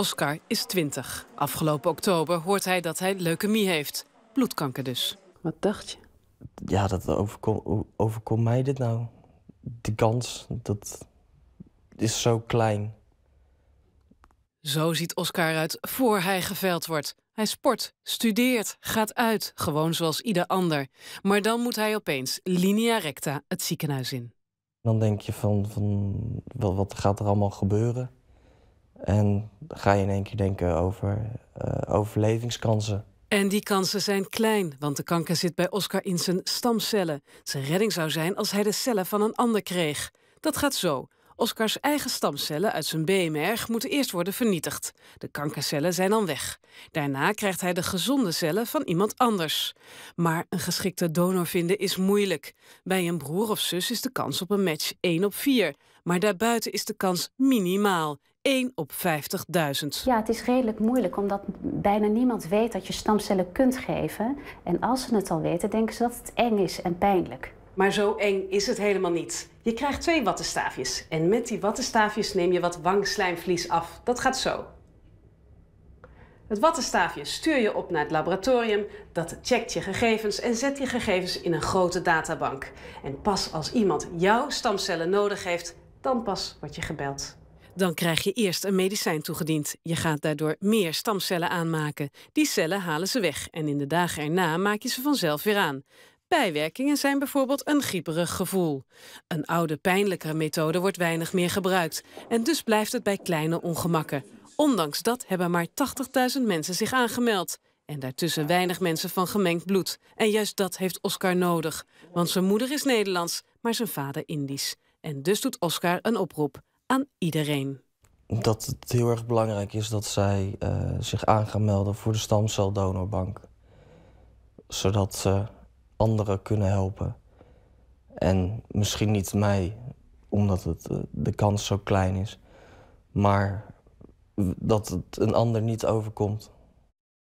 Oscar is 20. Afgelopen oktober hoort hij dat hij leukemie heeft. Bloedkanker dus. Wat dacht je? Ja, dat overkom, overkomt mij dit nou. De kans, dat is zo klein. Zo ziet Oscar uit voor hij geveld wordt. Hij sport, studeert, gaat uit, gewoon zoals ieder ander. Maar dan moet hij opeens linea recta het ziekenhuis in. Dan denk je van, van wat gaat er allemaal gebeuren? En ga je in één keer denken over eh, overlevingskansen. En die kansen zijn klein, want de kanker zit bij Oscar in zijn stamcellen. Zijn redding zou zijn als hij de cellen van een ander kreeg. Dat gaat zo. Oscars eigen stamcellen uit zijn BMR moeten eerst worden vernietigd. De kankercellen zijn dan weg. Daarna krijgt hij de gezonde cellen van iemand anders. Maar een geschikte donor vinden is moeilijk. Bij een broer of zus is de kans op een match 1 op 4. Maar daarbuiten is de kans minimaal. 1 op 50.000. Ja, het is redelijk moeilijk, omdat bijna niemand weet dat je stamcellen kunt geven. En als ze het al weten, denken ze dat het eng is en pijnlijk. Maar zo eng is het helemaal niet. Je krijgt twee wattenstaafjes. En met die wattenstaafjes neem je wat wangslijmvlies af. Dat gaat zo. Het wattenstaafje stuur je op naar het laboratorium, dat checkt je gegevens en zet je gegevens in een grote databank. En pas als iemand jouw stamcellen nodig heeft, dan pas word je gebeld. Dan krijg je eerst een medicijn toegediend. Je gaat daardoor meer stamcellen aanmaken. Die cellen halen ze weg en in de dagen erna maak je ze vanzelf weer aan. Bijwerkingen zijn bijvoorbeeld een grieperig gevoel. Een oude, pijnlijkere methode wordt weinig meer gebruikt. En dus blijft het bij kleine ongemakken. Ondanks dat hebben maar 80.000 mensen zich aangemeld. En daartussen weinig mensen van gemengd bloed. En juist dat heeft Oscar nodig. Want zijn moeder is Nederlands, maar zijn vader Indisch. En dus doet Oscar een oproep aan iedereen. Dat het heel erg belangrijk is dat zij eh, zich aangemelden melden voor de stamceldonorbank. Zodat ze anderen kunnen helpen. En misschien niet mij, omdat het, eh, de kans zo klein is. Maar dat het een ander niet overkomt.